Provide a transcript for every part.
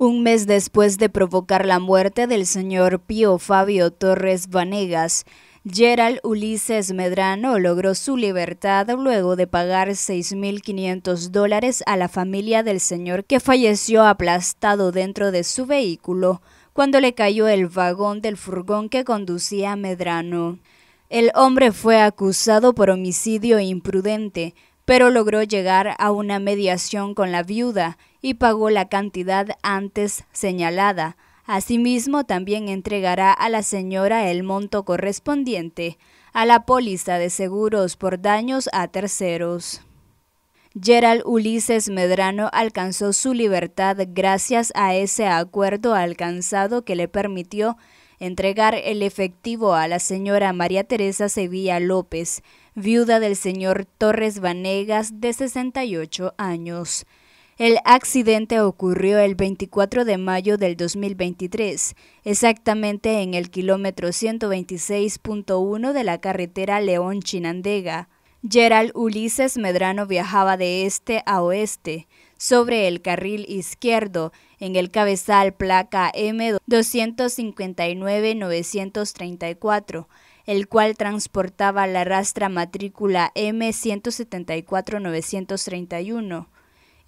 Un mes después de provocar la muerte del señor Pío Fabio Torres Vanegas, Gerald Ulises Medrano logró su libertad luego de pagar 6.500 dólares a la familia del señor que falleció aplastado dentro de su vehículo cuando le cayó el vagón del furgón que conducía Medrano. El hombre fue acusado por homicidio imprudente, pero logró llegar a una mediación con la viuda, y pagó la cantidad antes señalada. Asimismo, también entregará a la señora el monto correspondiente a la póliza de seguros por daños a terceros. Gerald Ulises Medrano alcanzó su libertad gracias a ese acuerdo alcanzado que le permitió entregar el efectivo a la señora María Teresa Sevilla López, viuda del señor Torres Vanegas de 68 años. El accidente ocurrió el 24 de mayo del 2023, exactamente en el kilómetro 126.1 de la carretera León-Chinandega. Gerald Ulises Medrano viajaba de este a oeste, sobre el carril izquierdo, en el cabezal placa M259-934, el cual transportaba la rastra matrícula m 174 931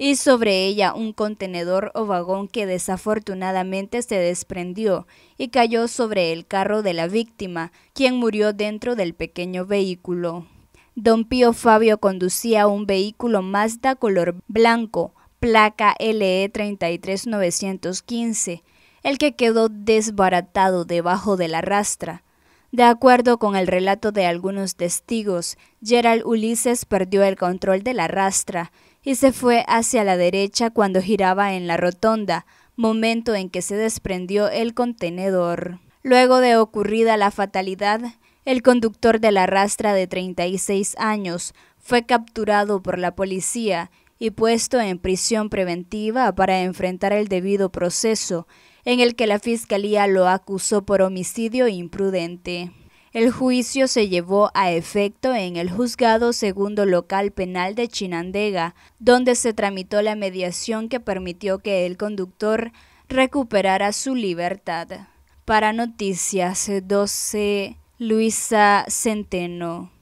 y sobre ella un contenedor o vagón que desafortunadamente se desprendió y cayó sobre el carro de la víctima, quien murió dentro del pequeño vehículo. Don Pío Fabio conducía un vehículo Mazda color blanco, placa LE 33915, el que quedó desbaratado debajo de la rastra. De acuerdo con el relato de algunos testigos, Gerald Ulises perdió el control de la rastra y se fue hacia la derecha cuando giraba en la rotonda, momento en que se desprendió el contenedor. Luego de ocurrida la fatalidad, el conductor de la rastra de seis años fue capturado por la policía y puesto en prisión preventiva para enfrentar el debido proceso, en el que la Fiscalía lo acusó por homicidio imprudente. El juicio se llevó a efecto en el Juzgado Segundo Local Penal de Chinandega, donde se tramitó la mediación que permitió que el conductor recuperara su libertad. Para Noticias 12, Luisa Centeno.